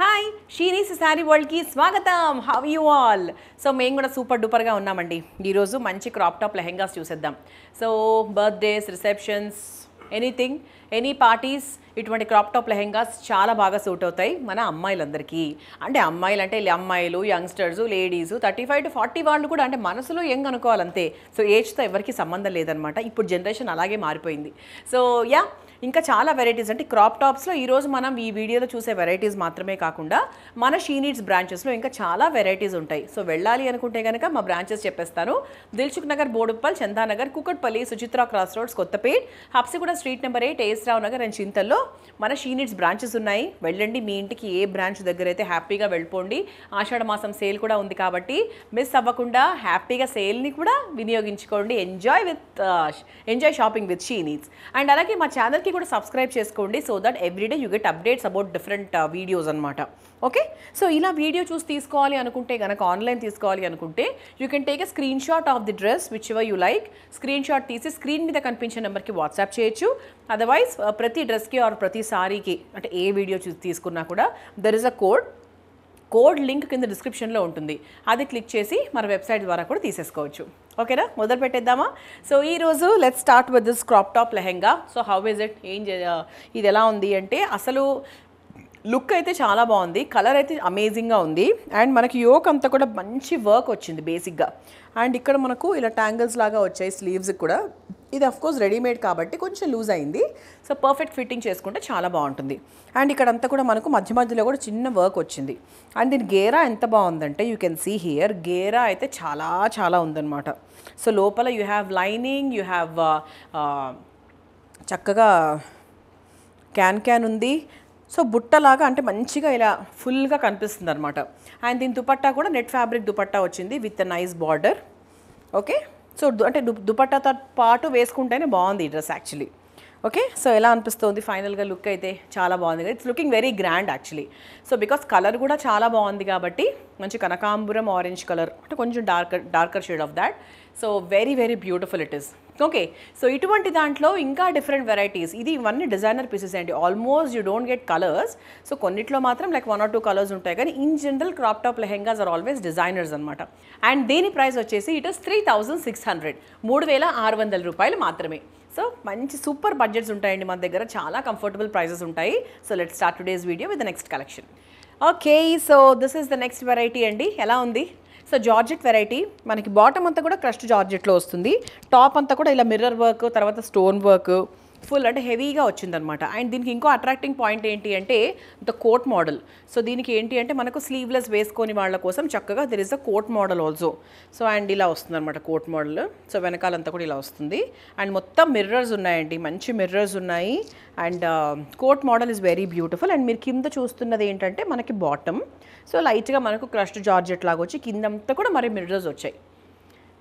hi షీరీస్ sari వరల్డ్కి స్వాగతం have you all so మేము కూడా సూపర్ డూపర్గా ఉన్నామండి ఈరోజు మంచి క్రాప్ టాప్ లెహెంగాస్ చూసేద్దాం so birthdays receptions anything any parties ఇటువంటి క్రాప్ టాప్ లెహెంగాస్ చాలా బాగా సూట్ అవుతాయి మన అమ్మాయిలందరికీ అంటే అమ్మాయిలు అంటే అమ్మాయిలు youngsters ladies thirty five to forty వాళ్ళు కూడా అంటే మనసులో యంగ్ అనుకోవాలంతే సో ఏజ్తో ఎవరికి సంబంధం లేదనమాట ఇప్పుడు జనరేషన్ అలాగే మారిపోయింది సో యా ఇంకా చాలా వెరైటీస్ అంటే క్రాప్ టాప్స్లో ఈరోజు మనం ఈ వీడియోలో చూసే వెరైటీస్ మాత్రమే కాకుండా మన షీనీడ్స్ బ్రాంచెస్లో ఇంకా చాలా వెరైటీస్ ఉంటాయి సో వెళ్ళాలి అనుకుంటే కనుక మా బ్రాంచెస్ చెప్పేస్తాను Dilsukhnagar Boduppal Chandanagar Kukatpally Suchitra cross roads Kothapet Habsiguda street number eight ఏస్రావు నగర్ అండ్ చింతల్లో మన షీనిట్స్ బ్రాంచెస్ ఉన్నాయి వెళ్ళండి మీ ఇంటికి ఏ బ్రాంచ్ దగ్గర అయితే హ్యాపీగా వెళ్ళిపోండి ఆషాఢ మాసం సేల్ కూడా ఉంది కాబట్టి మిస్ అవ్వకుండా హ్యాపీగా సేల్ని కూడా వినియోగించుకోండి enjoy with enjoy shopping with షీనీట్స్ అండ్ అలాగే మా ఛానల్కి ఛానల్కి కూడా సబ్స్క్రైబ్ చేసుకోండి so that everyday you get updates about different videos అనమాట ఓకే సో ఇలా వీడియో చూసి తీసుకోవాలి అనుకుంటే కనుక ఆన్లైన్ తీసుకోవాలి అనుకుంటే you can take a screen shot of the dress which ever you like screen shot తీసి స్క్రీన్ మీద కనిపించే నెంబర్కి వాట్సాప్ చేయొచ్చు అదర్వైజ్ ప్రతి డ్రెస్కి ఆర్ ప్రతి సారీకి అంటే ఏ వీడియో చూసి తీసుకున్నా కూడా there is a code code link కింద డిస్క్రిప్షన్లో ఉంటుంది అది క్లిక్ చేసి మన వెబ్సైట్ ద్వారా కూడా తీసేసుకోవచ్చు ఓకేనా మొదలు పెట్టేద్దామా సో ఈరోజు let start with this crop top lehenga so how is it ఏం ఇది ఎలా ఉంది అంటే అసలు లుక్ అయితే చాలా బాగుంది కలర్ అయితే అమేజింగ్గా ఉంది అండ్ మనకి యోక్ అంతా కూడా మంచి వర్క్ వచ్చింది బేసిక్గా అండ్ ఇక్కడ మనకు ఇలా ట్యాంగిల్స్ లాగా వచ్చాయి స్లీవ్స్ కూడా ఇది అఫ్కోర్స్ రెడీమేడ్ కాబట్టి కొంచెం లూజ్ అయింది సో పర్ఫెక్ట్ ఫిట్టింగ్ చేసుకుంటే చాలా బాగుంటుంది అండ్ ఇక్కడంతా కూడా మనకు మధ్య మధ్యలో కూడా చిన్న వర్క్ వచ్చింది అండ్ దీని గేరా ఎంత బాగుందంటే యూ కెన్ సీ హియర్ గేరా అయితే చాలా చాలా ఉందన్నమాట సో లోపల you have lining you have చక్కగా క్యాన్ క్యాన్ ఉంది సో బుట్టలాగా అంటే మంచిగా ఇలా ఫుల్గా కనిపిస్తుంది అనమాట అండ్ దీని దుపట్టా కూడా నెట్ ఫ్యాబ్రిక్ దుపట్టా వచ్చింది with nice border okay so అంటే దుపట్టాతో పాటు వేసుకుంటేనే బాగుంది ఈ డ్రెస్ యాక్చువల్లీ ఓకే సో ఎలా అనిపిస్తుంది ఫైనల్గా లుక్ అయితే చాలా బాగుంది it's looking very grand actually so because colour కూడా చాలా బాగుంది కాబట్టి మంచి కనకాంబురం ఆరెంజ్ కలర్ అంటే కొంచెం darker darker shade of that so very very beautiful it is okay so ఇటువంటి దాంట్లో ఇంకా డిఫరెంట్ వెరైటీస్ ఇది ఇవన్నీ డిజైనర్ పీసెస్ అండి almost you don't get colours so కొన్నిట్లో మాత్రం like one or two colours ఉంటాయి కానీ in general crop top lehengas are always designers అనమాట అండ్ దీని ప్రైస్ వచ్చేసి it is three thousand six hundred మూడు వేల ఆరు వందల రూపాయలు మాత్రమే సో మంచి సూపర్ బడ్జెట్స్ ఉంటాయండి మన దగ్గర చాలా కంఫర్టబుల్ ప్రైజెస్ ఉంటాయి so let start today's video with next collection okay so this is the next variety అండి ఎలా ఉంది సో జార్జెట్ వెరైటీ మనకి బాటమ్ అంతా కూడా క్రష్ జార్జెట్లో వస్తుంది టాప్ అంతా కూడా ఇలా మిర్రర్ వర్క్ తర్వాత స్టోన్ వర్క్ ఫుల్ అంటే హెవీగా వచ్చిందనమాట అండ్ దీనికి ఇంకో అట్రాక్టింగ్ పాయింట్ ఏంటి అంటే ద కోట్ మోడల్ సో దీనికి ఏంటి అంటే మనకు స్లీవ్లెస్ వేసుకొని వాళ్ళ కోసం చక్కగా there is the coat model also so and ఇలా వస్తుందన్నమాట కోట్ మోడల్ సో వెనకాలంతా కూడా ఇలా వస్తుంది అండ్ మొత్తం మిర్రర్స్ ఉన్నాయండి మంచి మిర్రర్స్ ఉన్నాయి and coat model is very beautiful and మీరు కింద చూస్తున్నది ఏంటంటే మనకి బాటమ్ సో లైట్గా మనకు క్రష్డ్ జార్జెట్ లాగా వచ్చి కిందంతా కూడా మరి మిర్రర్స్ వచ్చాయి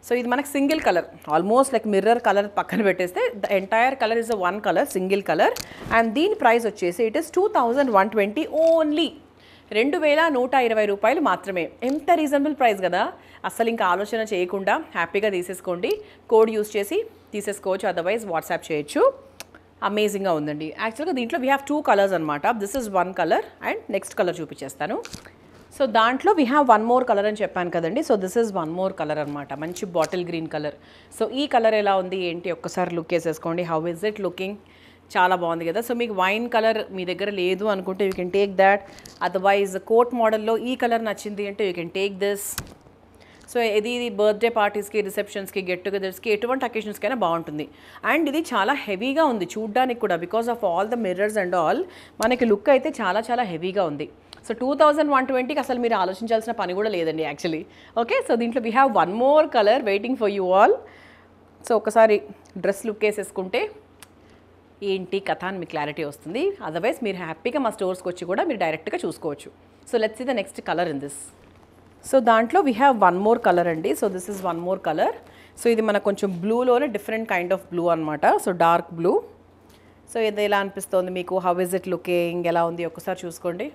సో ఇది మనకు single colour almost like mirror colour పక్కన పెట్టేస్తే the entire colour is one colour single colour and దీని ప్రైస్ వచ్చేసి it is two thousand one twenty only రెండు వేల నూట ఇరవై రూపాయలు మాత్రమే ఎంత రీజనబుల్ ప్రైస్ కదా అస్సలు ఇంకా ఆలోచన చేయకుండా హ్యాపీగా తీసేసుకోండి కోడ్ యూస్ చేసి తీసేసుకోవచ్చు అదర్వైజ్ వాట్సాప్ చేయొచ్చు అమేజింగ్గా ఉందండి యాక్చువల్గా దీంట్లో వీ హ్యావ్ టూ కలర్స్ అనమాట this is one colour and next colour చూపించేస్తాను సో దాంట్లో we have one more colour అని చెప్పాను కదండి so this is one more colour అనమాట మంచి బాటిల్ గ్రీన్ కలర్ సో ఈ కలర్ ఎలా ఉంది ఏంటి ఒక్కసారి లుక్ వేసేసుకోండి హౌ ఇస్ ఇట్ లుకింగ్ చాలా బాగుంది కదా సో మీకు వైన్ కలర్ మీ దగ్గర లేదు అనుకుంటే you can take that otherwise coat మోడల్లో ఈ కలర్ నచ్చింది అంటే you can take this so ఇది ఇది బర్త్డే పార్టీస్కి రిసెప్షన్స్కి గెట్ టుగెదర్స్కి ఎటువంటి అకేషన్స్కైనా బాగుంటుంది అండ్ ఇది చాలా హెవీగా ఉంది చూడ్డానికి కూడా because of all the mirrors and all మనకి లుక్ అయితే చాలా చాలా హెవీగా ఉంది సో టూ థౌజండ్ వన్ ట్వంటీకి అసలు మీరు ఆలోచించాల్సిన పని కూడా లేదండి యాక్చువల్లీ ఓకే సో దీంట్లో we have one more colour waiting for you all so ఒకసారి డ్రెస్ లుక్ వేసేసుకుంటే ఏంటి కథ అని మీకు క్లారిటీ వస్తుంది అదర్వైజ్ మీరు హ్యాపీగా మా స్టోర్స్కి వచ్చి కూడా మీరు డైరెక్ట్గా చూసుకోవచ్చు so let's the next colour in this so దాంట్లో we have one more colour అండి so this is one more colour so ఇది మనకు కొంచెం బ్లూలోనే డిఫరెంట్ కైండ్ ఆఫ్ బ్లూ అనమాట సో డార్క్ బ్లూ సో ఇది ఎలా అనిపిస్తుంది మీకు హౌ ఇస్ ఇట్ లుకింగ్ ఎలా ఉంది ఒకసారి చూసుకోండి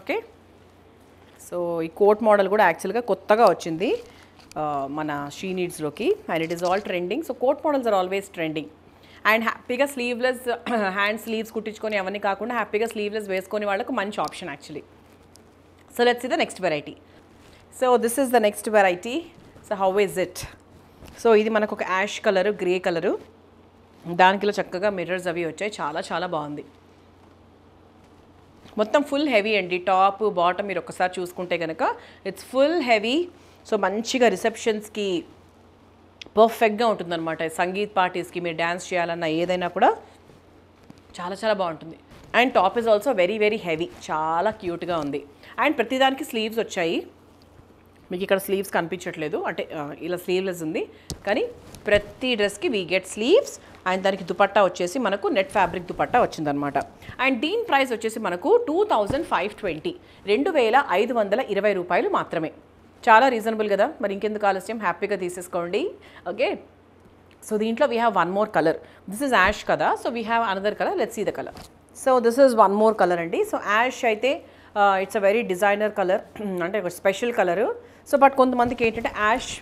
ఓకే సో ఈ కోట్ మోడల్ కూడా యాక్చువల్గా కొత్తగా వచ్చింది మన షీ నీడ్స్లోకి and it is all trending so coat models are always trending and హ్యాపీగా స్లీవ్లెస్ హ్యాండ్ స్లీవ్స్ కుట్టించుకొని అవన్నీ కాకుండా హ్యాపీగా స్లీవ్లెస్ వేసుకునే వాళ్ళకు మంచి option actually so let's the next variety so this is the next variety so how is it so ఇది మనకు ఒక యాష్ కలరు గ్రే కలరు దానికిలో చక్కగా మిర్రర్స్ అవి వచ్చాయి చాలా చాలా బాగుంది మొత్తం ఫుల్ హెవీ అండి టాప్ బాటమ్ మీరు ఒకసారి చూసుకుంటే కనుక ఇట్స్ ఫుల్ హెవీ సో మంచిగా రిసెప్షన్స్కి పర్ఫెక్ట్గా ఉంటుందన్నమాట సంగీత్ పార్టీస్కి మీరు డ్యాన్స్ చేయాలన్నా ఏదైనా కూడా చాలా చాలా బాగుంటుంది and top is also very very heavy చాలా క్యూట్గా ఉంది అండ్ ప్రతిదానికి స్లీవ్స్ వచ్చాయి మీకు ఇక్కడ స్లీవ్స్ కనిపించట్లేదు అంటే ఇలా స్లీవ్లెస్ ఉంది కానీ ప్రతి డ్రెస్కి వీ గెట్ స్లీవ్స్ అండ్ దానికి దుపట్టా వచ్చేసి మనకు నెట్ ఫ్యాబ్రిక్ దుపట్టా వచ్చిందనమాట అండ్ దీని ప్రైస్ వచ్చేసి మనకు టూ థౌజండ్ ఫైవ్ ట్వంటీ రెండు వేల ఐదు వందల ఇరవై రూపాయలు మాత్రమే చాలా రీజనబుల్ కదా మరి ఇంకెందుకు ఆలస్యం హ్యాపీగా తీసేసుకోండి ఓకే సో దీంట్లో we have one more colour this is ash కదా so we have another colour let's see the colour so this is one more colour అండి సో యాష్ అయితే it's a very designer colour అంటే ఒక special colour so but కొంతమందికి ఏంటంటే ash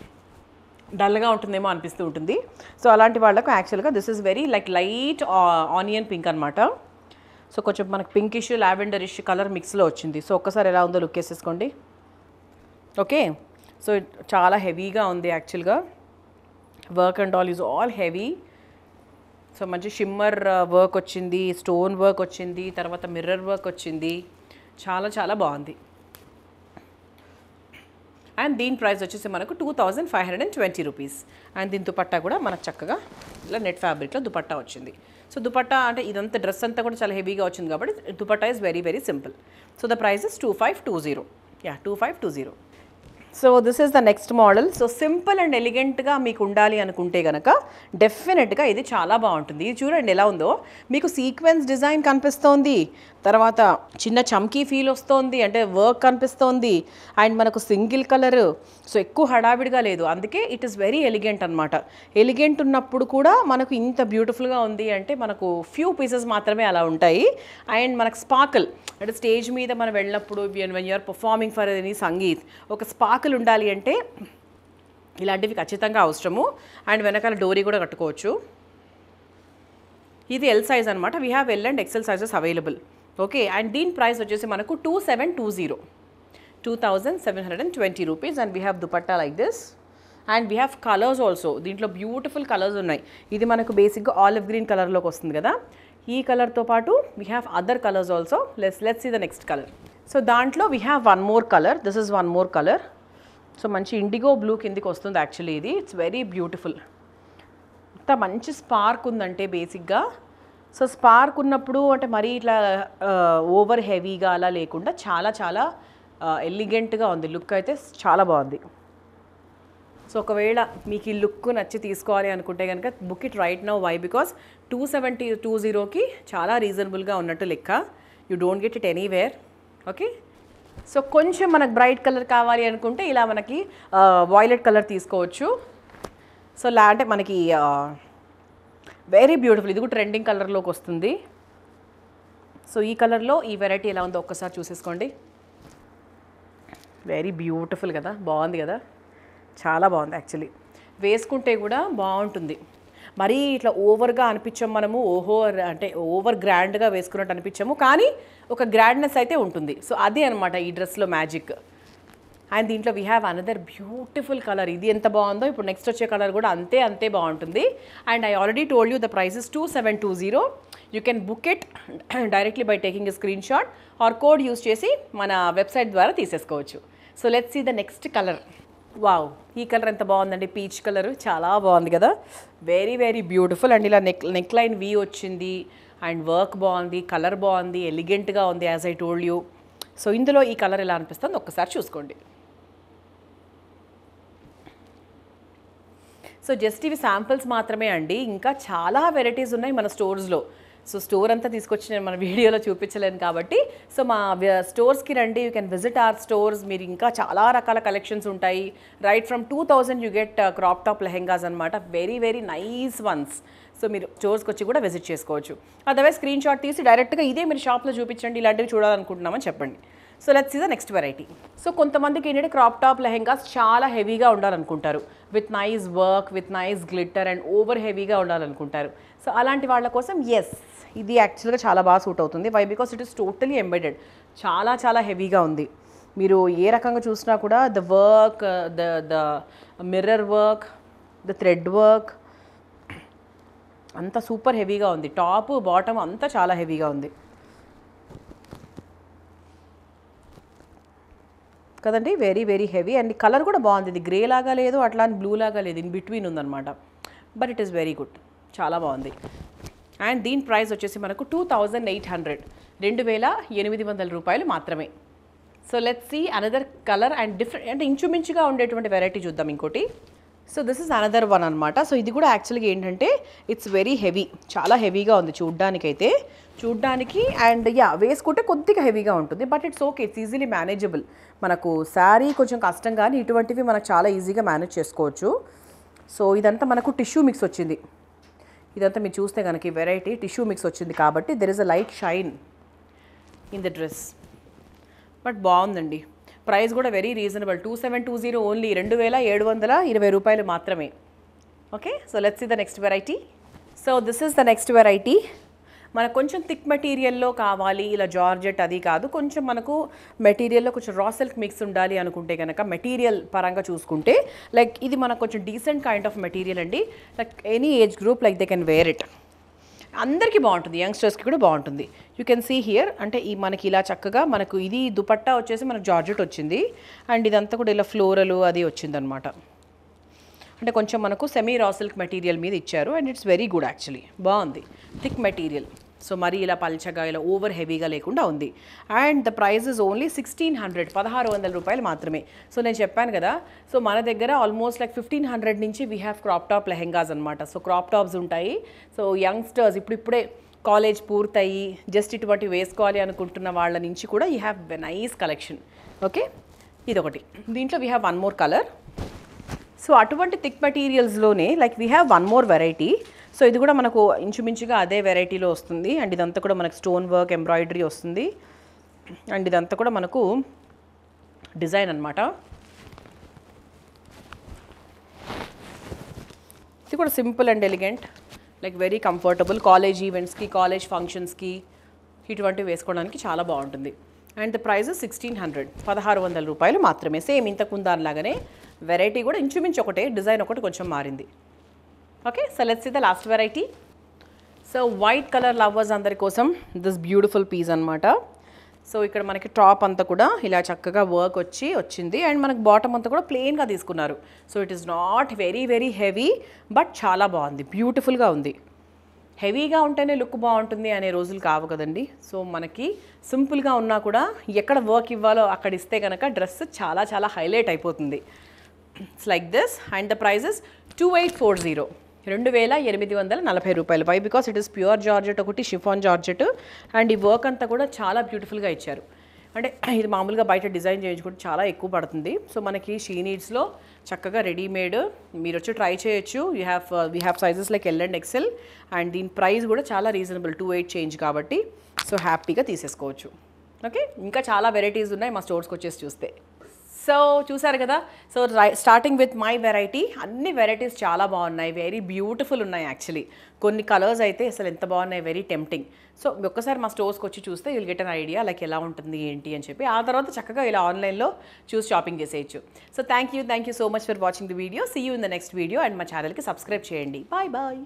డల్గా ఉంటుందేమో అనిపిస్తూ ఉంటుంది సో అలాంటి వాళ్ళకు యాక్చువల్గా this is very like light onion pink అనమాట సో కొంచెం మనకు పింకిష్ లావెండరిష్ కలర్ మిక్స్లో వచ్చింది సో ఒక్కసారి ఎలా ఉందో లుక్ వేసేసుకోండి ఓకే సో చాలా హెవీగా ఉంది యాక్చువల్గా work and all is all heavy so మంచి షిమ్మర్ వర్క్ వచ్చింది స్టోన్ వర్క్ వచ్చింది తర్వాత మిర్రర్ వర్క్ వచ్చింది చాలా చాలా బాగుంది అండ్ దీని ప్రైస్ వచ్చేసి మనకు two thousand five hundred and twenty rupees and దీని దుపట్టా కూడా మనకు చక్కగా ఇలా నెట్ ఫ్యాబ్రిక్లో దుపట్టా వచ్చింది సో దుపట్టా అంటే ఇదంతా డ్రెస్ అంతా కూడా చాలా హెవీగా వచ్చింది కాబట్టి dupatta is very very simple so the price is two five two zero yeah two five two zero so this is the next model so simple and ఎలిగెంట్గా మీకు ఉండాలి అనుకుంటే కనుక డెఫినెట్గా ఇది చాలా బాగుంటుంది ఇది చూడండి ఎలా ఉందో మీకు సీక్వెన్స్ డిజైన్ కనిపిస్తోంది తర్వాత చిన్న చమ్కీ ఫీల్ వస్తోంది అంటే వర్క్ కనిపిస్తోంది అండ్ మనకు సింగిల్ కలర్ సో ఎక్కువ హడావిడిగా లేదు అందుకే ఇట్ ఈస్ వెరీ ఎలిగెంట్ అనమాట ఎలిగెంట్ ఉన్నప్పుడు కూడా మనకు ఇంత బ్యూటిఫుల్గా ఉంది అంటే మనకు ఫ్యూ పీసెస్ మాత్రమే అలా ఉంటాయి అండ్ మనకు స్పాకల్ అంటే స్టేజ్ మీద మనం వెళ్ళినప్పుడు when you're performing for any sangeet ఒక స్పార్క్ ఆకలి ఉండాలి అంటే ఇలాంటివి ఖచ్చితంగా అవసరము అండ్ వెనకాల డోరీ కూడా కట్టుకోవచ్చు ఇది ఎల్ సైజ్ అనమాట we have L and XL sizes available okay and దీని ప్రైస్ వచ్చేసి మనకు two seven two zero two thousand seven hundred and twenty rupees and we have dupatta like this and we have colours also దీంట్లో beautiful colours ఉన్నాయి ఇది మనకు బేసిక్గా olive green కలర్లోకి వస్తుంది కదా ఈ కలర్తో పాటు we have other colours also less let's ఈ ద నెక్స్ట్ కలర్ సో దాంట్లో we have one more colour this is one more colour so మంచి ఇండిగో బ్లూ కిందికి వస్తుంది యాక్చువల్లీ ఇది ఇట్స్ వెరీ బ్యూటిఫుల్ అంత మంచి స్పార్క్ ఉందంటే బేసిక్గా సో స్పార్క్ ఉన్నప్పుడు అంటే మరీ ఇట్లా ఓవర్ హెవీగా అలా లేకుండా చాలా చాలా ఎలిగెంట్గా ఉంది లుక్ అయితే చాలా బాగుంది సో ఒకవేళ మీకు ఈ లుక్ నచ్చి తీసుకోవాలి అనుకుంటే కనుక book it right now why because two seventy two జీరోకి చాలా రీజనబుల్గా ఉన్నట్టు లెక్క you don't get it anywhere okay so కొంచెం మనకు బ్రైట్ కలర్ కావాలి అనుకుంటే ఇలా మనకి వాయిలెట్ కలర్ తీసుకోవచ్చు సో ఇలా అంటే మనకి వెరీ బ్యూటిఫుల్ ఇది కూడా ట్రెండింగ్ కలర్లోకి వస్తుంది సో ఈ కలర్లో ఈ వెరైటీ ఎలా ఉందో ఒక్కసారి చూసేసుకోండి వెరీ బ్యూటిఫుల్ కదా బాగుంది కదా చాలా బాగుంది యాక్చువల్లీ వేసుకుంటే కూడా బాగుంటుంది మరీ ఇట్లా ఓవర్గా అనిపించాం మనము ఓహో అంటే ఓవర్ గ్రాండ్గా వేసుకున్నట్టు అనిపించాము కానీ ఒక గ్రాండ్నెస్ అయితే ఉంటుంది సో అదే అనమాట ఈ డ్రెస్లో మ్యాజిక్ అండ్ దీంట్లో we have another beautiful colour ఇది ఎంత బాగుందో ఇప్పుడు నెక్స్ట్ వచ్చే కలర్ కూడా అంతే అంతే బాగుంటుంది and I already told you the prices two seven two zero you can book it directly by taking a screen screenshot or code use చేసి మన వెబ్సైట్ ద్వారా తీసేసుకోవచ్చు so let's see the next colour wow ఈ colour ఎంత బాగుందండి peach colour చాలా బాగుంది కదా వెరీ వెరీ బ్యూటిఫుల్ అండ్ ఇలా నెక్ నెక్ లైన్ వి వచ్చింది అండ్ వర్క్ బాగుంది కలర్ బాగుంది ఎలిగెంట్గా ఉంది as I told you so ఇందులో ఈ కలర్ ఎలా అనిపిస్తుంది ఒక్కసారి చూసుకోండి సో జస్ట్ ఇవి శాంపిల్స్ మాత్రమే అండి ఇంకా చాలా వెరైటీస్ ఉన్నాయి మన స్టోర్స్లో సో స్టోర్ అంతా తీసుకొచ్చి నేను మన వీడియోలో చూపించలేను కాబట్టి సో మా స్టోర్స్కి రండి you can visit our stores మీరు ఇంకా చాలా రకాల కలెక్షన్స్ ఉంటాయి right from two thousand you get crop top lehengas అనమాట very very nice ones so మీరు స్టోర్స్కి వచ్చి కూడా విజిట్ చేసుకోవచ్చు అదర్వైజ్ స్క్రీన్ షాట్ తీసి డైరెక్ట్గా ఇదే మీరు షాప్లో చూపించండి ఇలాంటివి చూడాలనుకుంటున్నామని చెప్పండి so let's is the next variety so కొంతమందికి ఏంటంటే క్రాప్ టాప్ లెహెంగాస్ చాలా హెవీగా ఉండాలనుకుంటారు with nice work with nice glitter and over హెవీగా ఉండాలనుకుంటారు సో అలాంటి వాళ్ళ కోసం ఎస్ ఇది యాక్చువల్గా చాలా బాగా సూట్ అవుతుంది why because it is totally embedded చాలా చాలా హెవీగా ఉంది మీరు ఏ రకంగా చూసినా కూడా the work the the mirror work the thread work అంత సూపర్ హెవీగా ఉంది టాప్ బాటమ్ అంతా చాలా హెవీగా ఉంది కదండి very very heavy and colour కూడా బాగుంది ఇది గ్రే లాగా లేదు అట్లా బ్లూ లాగా లేదు ఇన్ బిట్వీన్ ఉందన్నమాట but it is very good చాలా బాగుంది అండ్ దీని ప్రైస్ వచ్చేసి మనకు టూ థౌజండ్ ఎయిట్ హండ్రెడ్ రెండు వేల ఎనిమిది వందల రూపాయలు మాత్రమే so let see another colour and different అంటే ఇంచుమించుగా ఉండేటువంటి వెరైటీ చూద్దాం ఇంకోటి so this is another one అనమాట సో ఇది కూడా యాక్చువల్గా ఏంటంటే ఇట్స్ వెరీ హెవీ చాలా హెవీగా ఉంది చూడ్డానికైతే చూడ్డానికి అండ్ యా వేసుకుంటే కొద్దిగా హెవీగా ఉంటుంది but it's okay it's easily manageable మనకు శారీ కొంచెం కష్టం కానీ ఇటువంటివి మనకు చాలా ఈజీగా మేనేజ్ చేసుకోవచ్చు సో ఇదంతా మనకు టిష్యూ మిక్స్ వచ్చింది ఇదంతా మీరు చూస్తే కనుక వెరైటీ టిష్యూ మిక్స్ వచ్చింది కాబట్టి there is a light shine in the dress but బాగుందండి ప్రైస్ కూడా very reasonable two seven two zero only రెండు వేల ఏడు వందల ఇరవై రూపాయలు మాత్రమే okay so let's see the next variety so this is the next variety మనకు కొంచెం థిక్ మెటీరియల్లో కావాలి ఇలా జార్జెట్ అది కాదు కొంచెం మనకు మెటీరియల్లో కొంచెం రా సిల్క్ మిక్స్ ఉండాలి అనుకుంటే కనుక మెటీరియల్ పరంగా చూసుకుంటే లైక్ ఇది మనకు కొంచెం డీసెంట్ కైండ్ ఆఫ్ మెటీరియల్ అండి like any age group like they can wear it అందరికీ బాగుంటుంది యంగ్స్టర్స్కి కూడా బాగుంటుంది యూ కెన్ సీ హియర్ అంటే ఈ మనకి ఇలా చక్కగా మనకు ఇది దుపట్టా వచ్చేసి మనకు జార్జెట్ వచ్చింది అండ్ ఇదంతా కూడా ఇలా ఫ్లోరలు అది వచ్చిందనమాట అంటే కొంచెం మనకు సెమీ రా సిల్క్ మెటీరియల్ మీద ఇచ్చారు and it's very good actually బాగుంది థిక్ మెటీరియల్ సో మరీ ఇలా పల్చగా ఇలా ఓవర్ హెవీగా లేకుండా ఉంది and the price is only sixteen hundred పదహారు వందల రూపాయలు మాత్రమే సో నేను చెప్పాను కదా సో మన దగ్గర ఆల్మోస్ట్ లైక్ ఫిఫ్టీన్ హండ్రెడ్ నుంచి we have crop top lehengas అనమాట సో క్రాప్ టాప్స్ ఉంటాయి సో యంగ్స్టర్స్ ఇప్పుడిప్పుడే కాలేజ్ పూర్తయి జస్ట్ ఇటువంటి వేసుకోవాలి అనుకుంటున్న వాళ్ళ నుంచి కూడా you have nice collection okay ఇదొకటి దీంట్లో we have one more colour so అటువంటి థిక్ మెటీరియల్స్లోనే like we have one more variety so ఇది కూడా మనకు ఇంచుమించుగా అదే వెరైటీలో వస్తుంది అండ్ ఇదంతా కూడా మనకు స్టోన్ వర్క్ ఎంబ్రాయిడరీ వస్తుంది అండ్ ఇదంతా కూడా మనకు డిజైన్ అనమాట ఇది కూడా simple and elegant like very comfortable college ఈవెంట్స్కి కాలేజ్ ఫంక్షన్స్కి ఇటువంటివి వేసుకోవడానికి చాలా బాగుంటుంది and the price sixteen hundred పదహారు వందల రూపాయలు మాత్రమే సేమ్ ఇంతకుందానిలాగానే వెరైటీ కూడా ఇంచుమించు ఒకటే డిజైన్ ఒకటి కొంచెం మారింది ఓకే సో లెట్స్ ఇది the last variety so white colour lovers అందరి కోసం దిస్ బ్యూటిఫుల్ పీస్ అనమాట సో ఇక్కడ మనకి టాప్ అంతా కూడా ఇలా చక్కగా వర్క్ వచ్చి వచ్చింది అండ్ మనకు బాటమ్ అంతా కూడా ప్లెయిన్గా తీసుకున్నారు so it is not very very heavy but చాలా బాగుంది బ్యూటిఫుల్గా ఉంది హెవీగా ఉంటేనే లుక్ బాగుంటుంది అనే రోజులు కావు కదండి సో మనకి సింపుల్గా ఉన్నా కూడా ఎక్కడ వర్క్ ఇవ్వాలో అక్కడ ఇస్తే కనుక డ్రెస్ చాలా చాలా హైలైట్ అయిపోతుంది it's like this and the prices two eight four zero రెండు వేల ఎనిమిది వందల నలభై రూపాయలు why because it is pure georgette ఒకటి షిఫాన్ జార్జెట్ అండ్ ఈ వర్క్ అంతా కూడా చాలా బ్యూటిఫుల్గా ఇచ్చారు అంటే ఇది మామూలుగా బయట డిజైన్ చేయించుకుంటే చాలా ఎక్కువ పడుతుంది సో మనకి షీ నీడ్స్లో చక్కగా రెడీమేడ్ మీరు వచ్చి ట్రై చేయొచ్చు you have we have sizes like L and XL and దీని ప్రైస్ కూడా చాలా రీజనబుల్ టూ ఎయిట్ చేంజ్ కాబట్టి సో హ్యాపీగా తీసేసుకోవచ్చు ఓకే ఇంకా చాలా వెరైటీస్ ఉన్నాయి మా స్టోర్స్కి వచ్చేసి చూస్తే సో చూసారు కదా so starting with my variety అన్ని వెరైటీస్ చాలా బాగున్నాయి వెరీ బ్యూటిఫుల్ ఉన్నాయి యాక్చువల్లీ కొన్ని కలర్స్ అయితే అసలు ఎంత బాగున్నాయి వెరీ టెంప్టింగ్ సో ఒక్కసారి మా స్టోర్స్కి వచ్చి చూస్తే will get an idea like ఎలా ఉంటుంది ఏంటి అని చెప్పి ఆ తర్వాత చక్కగా ఇలా ఆన్లైన్లో చూసి షాపింగ్ చేసేయచ్చు so thank you thank you so much for watching the video see you in the next video and మా ఛానల్కి సబ్స్క్రైబ్ చేయండి బాయ్ బాయ్